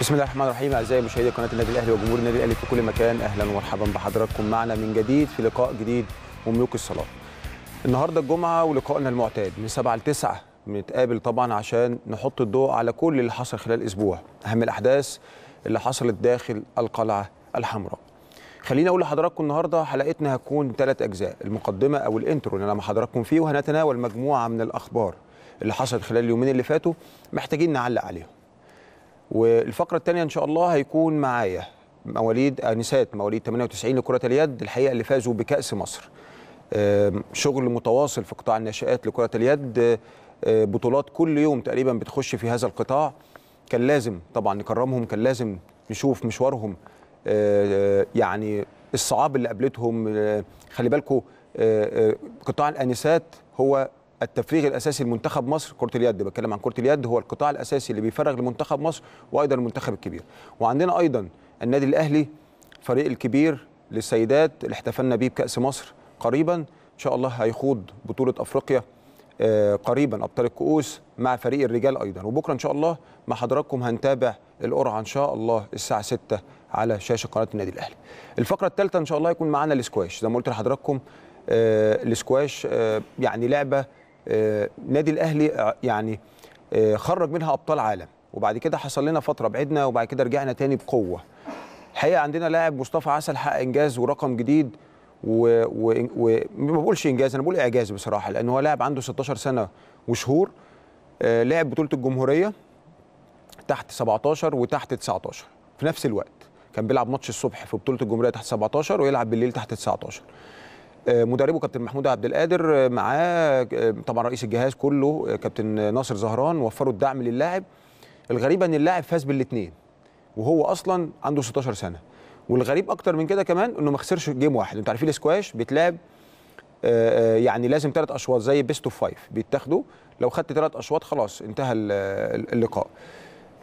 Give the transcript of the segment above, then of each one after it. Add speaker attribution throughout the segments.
Speaker 1: بسم الله الرحمن الرحيم اعزائي مشاهدي قناه النادي الاهلي وجمهور النادي الاهلي في كل مكان اهلا ومرحبا بحضراتكم معنا من جديد في لقاء جديد وملوك الصلاه. النهارده الجمعه ولقائنا المعتاد من 7 ل 9 بنتقابل طبعا عشان نحط الضوء على كل اللي حصل خلال اسبوع، اهم الاحداث اللي حصلت داخل القلعه الحمراء. خليني اقول لحضراتكم النهارده حلقتنا هتكون ثلاث اجزاء، المقدمه او الانترو اللي انا مع حضراتكم فيه وهنتناول مجموعه من الاخبار اللي حصلت خلال اليومين اللي فاتوا محتاجين نعلق عليهم. والفقره الثانيه ان شاء الله هيكون معايا مواليد انسات آه، مواليد 98 لكره اليد الحقيقه اللي فازوا بكاس مصر شغل متواصل في قطاع الناشئات لكره اليد آه، بطولات كل يوم تقريبا بتخش في هذا القطاع كان لازم طبعا نكرمهم كان لازم نشوف مشوارهم آه، يعني الصعاب اللي قابلتهم خلي بالكم قطاع الانسات هو التفريغ الاساسي لمنتخب مصر كره اليد بتكلم عن كره اليد هو القطاع الاساسي اللي بيفرغ لمنتخب مصر وايضا المنتخب الكبير وعندنا ايضا النادي الاهلي فريق الكبير للسيدات اللي احتفلنا بيه بكاس مصر قريبا ان شاء الله هيخوض بطوله افريقيا آه، قريبا ابطال الكؤوس مع فريق الرجال ايضا وبكره ان شاء الله مع حضراتكم هنتابع القرعه ان شاء الله الساعه 6 على شاشه قناه النادي الاهلي الفقره الثالثه ان شاء الله هيكون معانا الاسكواش زي ما قلت لحضراتكم آه، الاسكواش آه، يعني لعبه آه، نادي الاهلي آه، يعني آه، خرج منها ابطال عالم وبعد كده حصل لنا فتره بعدنا وبعد كده رجعنا تاني بقوه الحقيقه عندنا لاعب مصطفى عسل حقق انجاز ورقم جديد وما و... و... بقولش انجاز انا بقول اعجاز بصراحه لان هو لاعب عنده 16 سنه وشهور لعب بطوله الجمهوريه تحت 17 وتحت 19 في نفس الوقت كان بيلعب ماتش الصبح في بطوله الجمهوريه تحت 17 ويلعب بالليل تحت 19 مدربه كابتن محمود عبد القادر آه، معاه آه، طبعا رئيس الجهاز كله آه، كابتن ناصر زهران وفروا الدعم للاعب الغريب ان اللاعب فاز بالاثنين وهو اصلا عنده 16 سنه والغريب اكتر من كده كمان انه ما خسرش جيم واحد انتوا عارفين الاسكواش بيتلعب يعني لازم ثلاث اشواط زي بيست اوف فايف بيتاخدوا لو خدت ثلاث اشواط خلاص انتهى اللقاء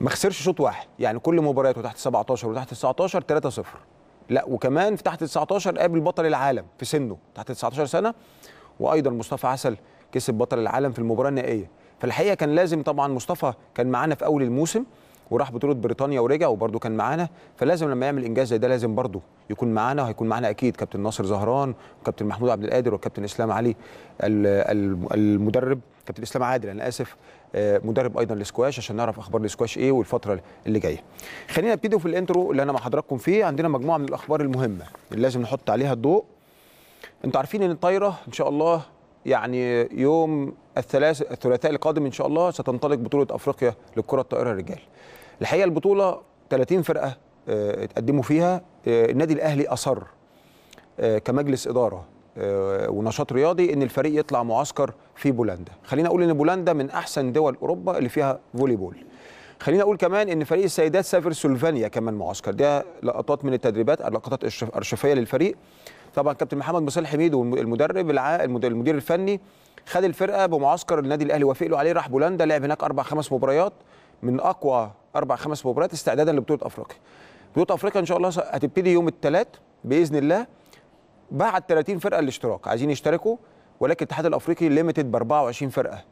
Speaker 1: ما خسرش شوط واحد يعني كل مبارياته تحت 17 وتحت 19 3 0 لا وكمان في تحت 19 قابل بطل العالم في سنه تحت 19 سنه وايضا مصطفى عسل كسب بطل العالم في المباراه النهائيه فالحقيقه كان لازم طبعا مصطفى كان معانا في اول الموسم وراح بطوله بريطانيا ورجع وبرده كان معانا فلازم لما يعمل انجاز زي ده لازم برده يكون معانا وهيكون معانا اكيد كابتن ناصر زهران وكابتن محمود عبد القادر وكابتن اسلام علي المدرب كابتن اسلام عادل انا اسف آه، مدرب ايضا الاسكواش عشان نعرف اخبار الاسكواش ايه والفتره اللي جايه خلينا نبتدي في الانترو اللي انا مع حضراتكم فيه عندنا مجموعه من الاخبار المهمه اللي لازم نحط عليها الضوء انتوا عارفين ان الطايره ان شاء الله يعني يوم الثلاث الثلاثاء القادم ان شاء الله ستنطلق بطوله افريقيا للكره الطائره الرجال الحقيقه البطوله 30 فرقه آه، اتقدموا فيها آه، النادي الاهلي اصر كمجلس اداره آه، ونشاط رياضي ان الفريق يطلع معسكر في بولندا خلينا اقول ان بولندا من احسن دول اوروبا اللي فيها فولي بول خلينا اقول كمان ان فريق السيدات سافر سلفانيا كمان معسكر ده لقطات من التدريبات لقطات ارشفيه للفريق طبعا كابتن محمد مصالح حميد والمدرب المدير الفني خد الفرقه بمعسكر النادي الاهلي وافق له عليه راح بولندا لعب هناك اربع خمس مباريات من اقوى اربع خمس مباريات استعدادا لبطوله افريقيا بطوله افريقيا ان شاء الله هتبتدي يوم الثلاث باذن الله بعت 30 فرقه الاشتراك عايزين يشتركوا ولكن الاتحاد الافريقي ليميتد ب 24 فرقه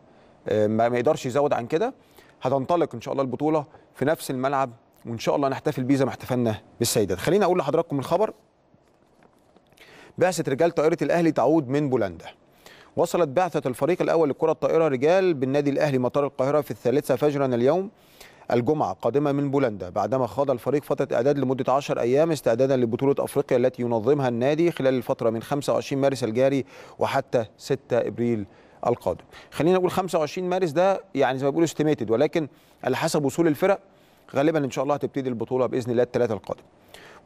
Speaker 1: آه، ما يقدرش يزود عن كده هتنطلق ان شاء الله البطوله في نفس الملعب وان شاء الله نحتفل بيه زي ما احتفلنا بالسيدات خليني اقول لحضراتكم الخبر بعثه رجال طائره الاهلي تعود من بولندا وصلت بعثه الفريق الاول لكره الطائره رجال بالنادي الاهلي مطار القاهره في الثالثه فجرا اليوم الجمعة القادمة من بولندا بعدما خاض الفريق فترة إعداد لمدة 10 أيام استعدادا لبطولة أفريقيا التي ينظمها النادي خلال الفترة من 25 مارس الجاري وحتى 6 إبريل القادم خلينا نقول 25 مارس ده يعني زي ما بيقولوا استيميتد ولكن على حسب وصول الفرق غالبا ان شاء الله هتبتدي البطوله باذن الله الثلاثة القادم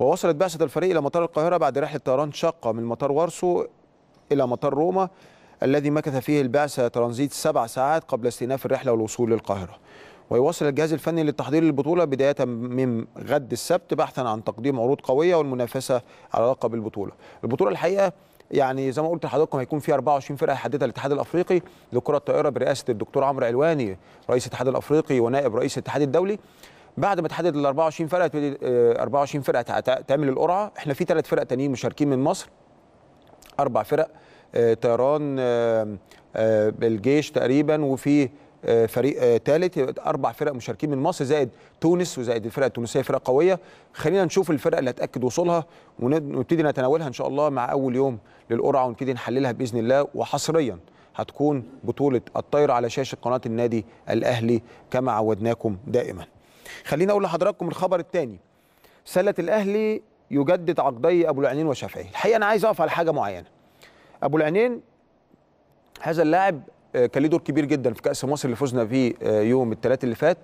Speaker 1: ووصلت بعثه الفريق الى مطار القاهره بعد رحله طيران شاقه من مطار وارسو الى مطار روما الذي مكث فيه البعثه ترانزيت سبع ساعات قبل استئناف الرحله والوصول للقاهره ويواصل الجهاز الفني للتحضير للبطولة بداية من غد السبت بحثا عن تقديم عروض قوية والمنافسة على لقب البطولة البطولة الحقيقة يعني زي ما قلت لحضراتكم هيكون في 24 فرقه حددها الاتحاد الافريقي لكره الطائره برئاسه الدكتور عمرو علواني رئيس الاتحاد الافريقي ونائب رئيس الاتحاد الدولي بعد ما تحدد ال 24 فرقه تبتدي 24 آه، فرقه تعمل القرعه احنا في ثلاث فرق تانيين مشاركين من مصر اربع فرق آه، طيران آه، بالجيش تقريبا وفي آه، فريق ثالث آه، اربع فرق مشاركين من مصر زائد تونس وزائد الفرقه التونسيه فرقه قويه خلينا نشوف الفرق اللي هتاكد وصولها ونبتدي نتناولها ان شاء الله مع اول يوم للقرعه ونبتدي نحللها باذن الله وحصريا هتكون بطوله الطير على شاشه قناه النادي الاهلي كما عودناكم دائما خلينا اقول لحضراتكم الخبر الثاني سله الاهلي يجدد عقدي ابو العينين وشافعي الحقيقه انا عايز اقف على حاجه معينه ابو العينين هذا اللاعب آه، كان ليه دور كبير جدا في كاس مصر اللي فزنا بيه آه، يوم الثلاث اللي فات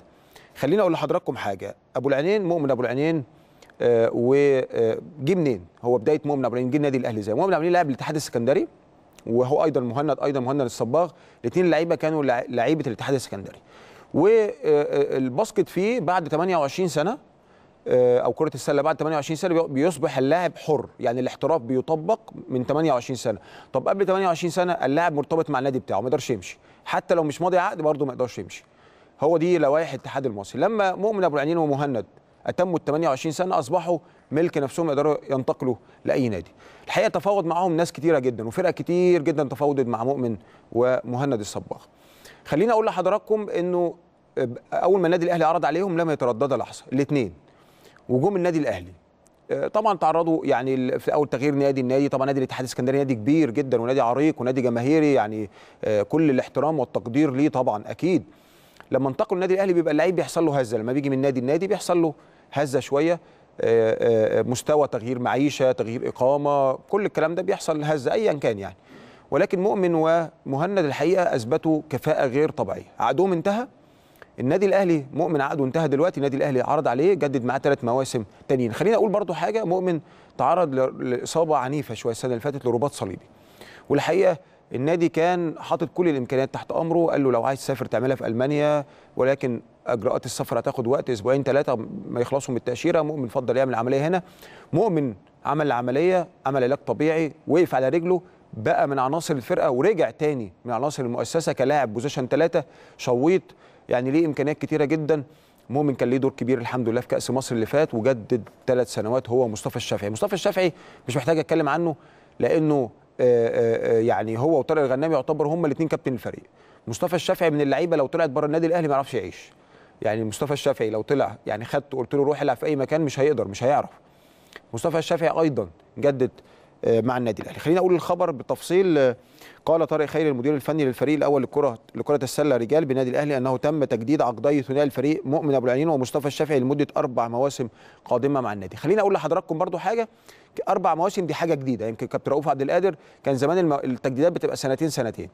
Speaker 1: خليني اقول لحضراتكم حاجه ابو العينين مؤمن ابو العينين آه، وجه منين هو بدايه مؤمن ابو العينين جه النادي الاهلي زي مؤمن ابو العينين لاعب الاتحاد السكندري وهو ايضا مهند ايضا مهند الصباغ الاثنين لعيبه كانوا لعيبه الاتحاد السكندري والباسكت فيه بعد 28 سنه آه، او كره السله بعد 28 سنه بيصبح اللاعب حر يعني الاحتراف بيطبق من 28 سنه طب قبل 28 سنه اللاعب مرتبط مع النادي بتاعه ما يقدرش يمشي حتى لو مش ماضي عقد برضه ما يقدرش يمشي هو دي لوائح الاتحاد المصري لما مؤمن ابو العينين ومهند اتموا ال 28 سنه اصبحوا ملك نفسهم يقدروا ينتقلوا لاي نادي الحقيقه تفاوض معاهم ناس كتيره جدا وفرق كتير جدا تفاوضت مع مؤمن ومهند الصباغ خليني اقول لحضراتكم انه اول ما النادي الاهلي عرض عليهم لم يتردد لحظه الاثنين وجوم النادي الاهلي آه، طبعا تعرضوا يعني في اول تغيير نادي النادي طبعا نادي الاتحاد الاسكندري نادي كبير جدا ونادي عريق ونادي جماهيري يعني آه، كل الاحترام والتقدير ليه طبعا اكيد لما انتقل النادي الاهلي بيبقى اللعيب بيحصل له هزه لما بيجي من نادي النادي بيحصل له هزه شويه آه، مستوى تغيير معيشه تغيير اقامه كل الكلام ده بيحصل هزه ايا كان يعني ولكن مؤمن ومهند الحقيقه اثبتوا كفاءه غير طبيعيه عقدهم انتهى النادي الاهلي مؤمن عقده انتهى دلوقتي النادي الاهلي عرض عليه جدد معاه ثلاث مواسم تانيين خليني اقول برضو حاجه مؤمن تعرض لاصابه عنيفه شويه السنه اللي فاتت لرباط صليبي والحقيقه النادي كان حاطط كل الامكانيات تحت امره قال له لو عايز تسافر تعملها في المانيا ولكن اجراءات السفر هتاخد وقت اسبوعين ثلاثه ما يخلصوا من التاشيره مؤمن فضل يعمل عمليه هنا مؤمن عمل العمليه عمل علاج طبيعي وقف على رجله بقى من عناصر الفرقه ورجع تاني من عناصر المؤسسه كلاعب بوزيشن ثلاثه شويط يعني ليه امكانيات كتيره جدا مؤمن كان ليه دور كبير الحمد لله في كاس مصر اللي فات وجدد ثلاث سنوات هو مصطفى الشافعي مصطفى الشافعي مش محتاج اتكلم عنه لانه آه، آه، آه، يعني هو وطارق الغنام يعتبر هما الاثنين كابتن الفريق مصطفى الشافعي من اللعيبه لو طلعت بره النادي الاهلي ما يعرفش يعيش يعني مصطفى الشافعي لو طلع يعني خدت قلت له روح العب في اي مكان مش هيقدر مش هيعرف مصطفى الشافعي ايضا جدد آه، مع النادي الاهلي خلينا اقول الخبر بالتفصيل آه، قال طارق خيري المدير الفني للفريق الاول لكره لكره السله رجال بنادي الاهلي انه تم تجديد عقدي ثنائي الفريق مؤمن ابو العينين ومصطفى الشافعي لمده اربع مواسم قادمه مع النادي خلينا اقول لحضراتكم برضو حاجه اربع مواسم دي حاجه جديده يمكن يعني كابتن رؤوف عبد القادر كان زمان التجديدات بتبقى سنتين سنتين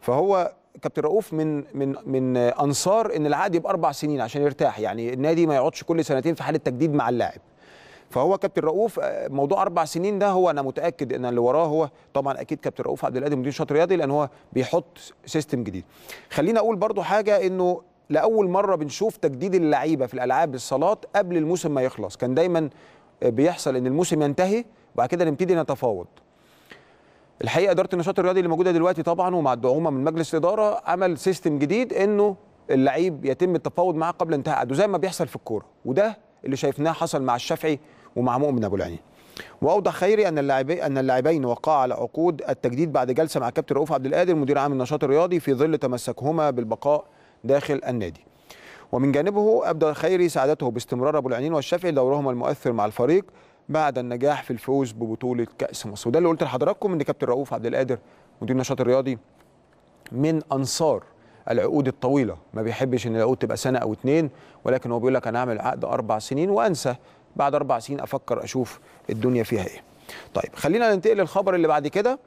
Speaker 1: فهو كابتن رؤوف من من من انصار ان العقد يبقى اربع سنين عشان يرتاح يعني النادي ما يقعدش كل سنتين في حاله تجديد مع اللاعب فهو كابتن رؤوف آه، موضوع اربع سنين ده هو انا متاكد ان اللي وراه هو طبعا اكيد كابتن رؤوف عبد القادر مدير شاطئ رياضي لان هو بيحط سيستم جديد خلينا اقول برضو حاجه انه لاول مره بنشوف تجديد اللعيبه في الالعاب الصالات قبل الموسم ما يخلص كان دايما آه، بيحصل ان الموسم ينتهي وبعد كده نبتدي نتفاوض الحقيقه اداره النشاط الرياضي اللي موجوده دلوقتي طبعا ومع الدعومه من مجلس الاداره عمل سيستم جديد انه اللعيب يتم التفاوض معاه قبل انتهاء عقده زي ما بيحصل في الكوره وده اللي شايفناه حصل مع الشافعي ومع مؤمن ابو العين واوضح خيري ان اللاعبين ان اللاعبين وقعا على عقود التجديد بعد جلسه مع كابتن رؤوف عبد القادر مدير عام النشاط الرياضي في ظل تمسكهما بالبقاء داخل النادي ومن جانبه ابدى خيري سعادته باستمرار ابو العينين والشافعي دورهما المؤثر مع الفريق بعد النجاح في الفوز ببطوله كاس مصر وده اللي قلت لحضراتكم ان كابتن رؤوف عبد القادر مدير النشاط الرياضي من انصار العقود الطويله ما بيحبش ان العقود تبقى سنه او اتنين ولكن هو بيقول لك انا هعمل عقد اربع سنين وانسى بعد اربع سنين افكر اشوف الدنيا فيها ايه طيب خلينا ننتقل للخبر اللي بعد كده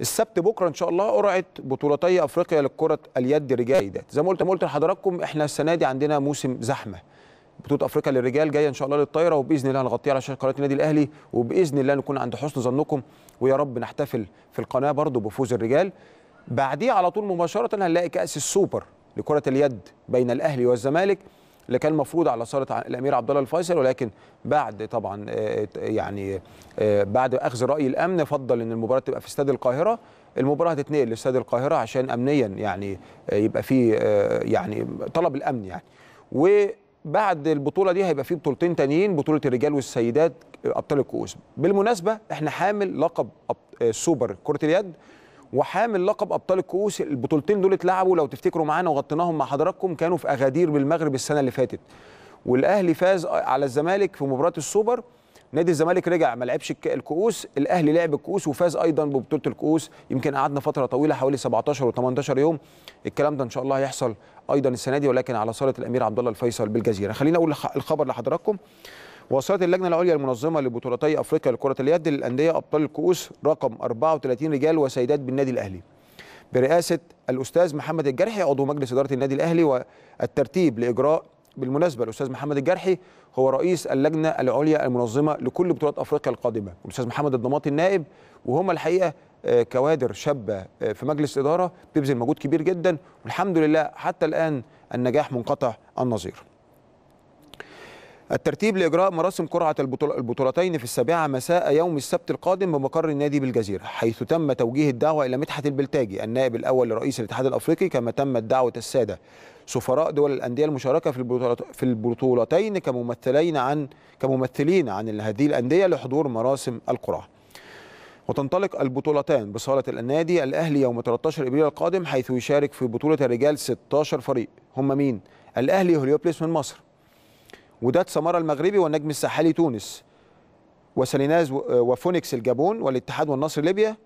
Speaker 1: السبت بكره ان شاء الله قرعه بطولتي افريقيا لكره اليد رجال زي ما قلت ما قلت لحضراتكم احنا السنه دي عندنا موسم زحمه بطوله افريقيا للرجال جايه ان شاء الله للطايره وباذن الله هنغطيها على شاشه قناه النادي الاهلي وباذن الله نكون عند حسن ظنكم ويا رب نحتفل في القناه برضو بفوز الرجال بعديه على طول مباشره هنلاقي كاس السوبر لكره اليد بين الاهلي والزمالك اللي كان المفروض على صاله الامير عبد الله الفيصل ولكن بعد طبعا آه، يعني آه، بعد اخذ راي الامن فضل ان المباراه تبقى في استاد القاهره المباراه هتتنقل لاستاد القاهره عشان امنيا يعني آه، يبقى في يعني طلب الامن يعني وبعد البطوله دي هيبقى في بطولتين تانيين بطوله الرجال والسيدات ابطال الكؤوس بالمناسبه احنا حامل لقب السوبر كره اليد وحامل لقب ابطال الكؤوس البطولتين دول اتلعبوا لو تفتكروا معانا وغطيناهم مع حضراتكم كانوا في اغادير بالمغرب السنه اللي فاتت والاهلي فاز على الزمالك في مباراه السوبر نادي الزمالك رجع ما لعبش الكؤوس الاهلي لعب الكؤوس وفاز ايضا ببطوله الكؤوس يمكن قعدنا فتره طويله حوالي 17 و18 يوم الكلام ده ان شاء الله هيحصل ايضا السنه دي ولكن على صاله الامير عبد الله الفيصل بالجزيره خليني اقول الخبر لحضراتكم وصلت اللجنه العليا المنظمه لبطولتي افريقيا لكره اليد للانديه ابطال الكؤوس رقم 34 رجال وسيدات بالنادي الاهلي برئاسه الاستاذ محمد الجرحي عضو مجلس اداره النادي الاهلي والترتيب لاجراء بالمناسبه الاستاذ محمد الجرحي هو رئيس اللجنه العليا المنظمه لكل بطولات افريقيا القادمه والاستاذ محمد الضماطي النائب وهما الحقيقه آه، كوادر شابه آه، في مجلس اداره بيبذل مجهود كبير جدا والحمد لله حتى الان النجاح منقطع النظير الترتيب لإجراء مراسم قرعة البطولتين في السابعة مساء يوم السبت القادم بمقر النادي بالجزيرة حيث تم توجيه الدعوة إلى مدحت البلتاجي النائب الأول لرئيس الاتحاد الأفريقي كما تمت دعوة السادة سفراء دول الأندية المشاركة في البطولتين كممثلين عن كممثلين عن هذه الأندية لحضور مراسم القرعة وتنطلق البطولتان بصالة النادي الأهلي يوم 13 إبريل القادم حيث يشارك في بطولة الرجال 16 فريق هم مين؟ الأهلي هوليوبليس من مصر وداد سمارة المغربي والنجم الساحلي تونس وساليناز آه، وفونيكس الجابون والاتحاد والنصر ليبيا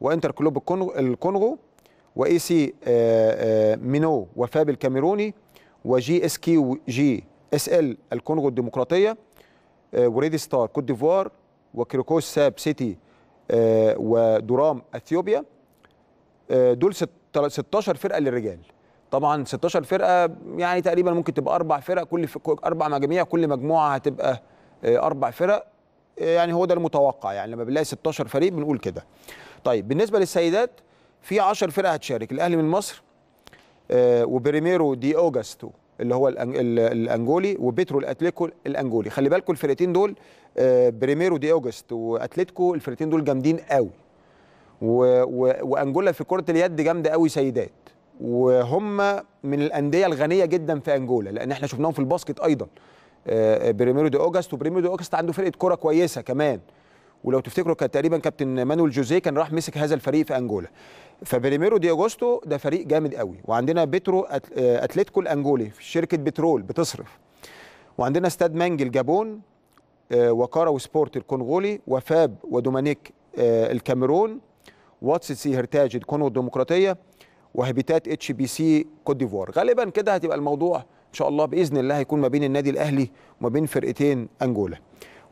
Speaker 1: وانتر كلوب الكونغو واي سي آه، آه، مينو وفاب الكاميروني وجي اس كي جي اس ال الكونغو الديمقراطيه وريدي ستار كوت ديفوار وكريكوس ساب سيتي ودورام اثيوبيا دول 16 فرقه للرجال طبعا 16 فرقه يعني تقريبا ممكن تبقى اربع فرق كل اربع مجاميع كل مجموعه هتبقى آه، اربع فرق آه، يعني هو ده المتوقع يعني لما بنلاقي 16 فريق بنقول كده طيب بالنسبه للسيدات في 10 فرق هتشارك الاهلي من مصر آه، وبريميرو دي اوجستو اللي هو الانجولي وبيترو الاتليكو الانجولي خلي بالكم الفرقتين دول بريميرو دي اوجست واتليتكو الفرقتين دول جامدين قوي وانجولا في كره اليد جامده قوي سيدات وهم من الانديه الغنيه جدا في انجولا لان احنا شفناهم في الباسكت ايضا آه، بريميرو دي اوجست وبريميرو دي اوجست عنده فرقه كره كويسه كمان ولو تفتكروا كان تقريبا كابتن مانويل جوزيه كان راح مسك هذا الفريق في انجولا فبريميرو دي اوجستو ده فريق جامد قوي وعندنا بترو اتلتيكو آه، الانجولي في شركه بترول بتصرف وعندنا استاد مانجي الجابون آه، وكارا وسبورت الكونغولي وفاب ودومانيك الكاميرون واتس سي هرتاج الكونغو الديمقراطيه وهبتات اتش بي سي كوت ديفوار غالبا كده هتبقى الموضوع ان شاء الله باذن الله هيكون ما بين النادي الاهلي وما بين فرقتين انجولا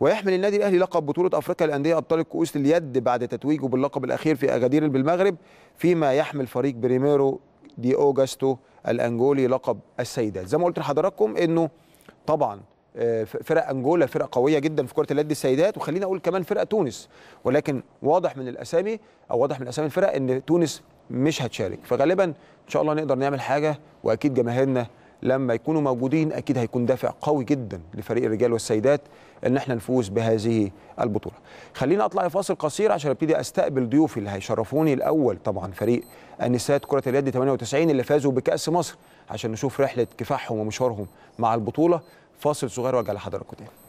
Speaker 1: ويحمل النادي الاهلي لقب بطوله افريقيا للانديه ابطال الكؤوس لليد بعد تتويجه باللقب الاخير في اغادير بالمغرب فيما يحمل فريق بريميرو دي اوجاستو الانجولي لقب السيدات زي ما قلت لحضراتكم انه طبعا آه، فرق انجولا فرق قويه جدا في كره اليد السيدات وخلينا اقول كمان فرق تونس ولكن واضح من الاسامي او واضح من اسامي الفرق ان تونس مش هتشارك فغالبا ان شاء الله نقدر نعمل حاجه واكيد جماهيرنا لما يكونوا موجودين اكيد هيكون دافع قوي جدا لفريق الرجال والسيدات ان احنا نفوز بهذه البطوله. خلينا اطلع لفاصل قصير عشان ابتدي استقبل ضيوفي اللي هيشرفوني الاول طبعا فريق النساء كره اليد 98 اللي فازوا بكاس مصر عشان نشوف رحله كفاحهم ومشوارهم مع البطوله فاصل صغير وارجع لحضراتكم تاني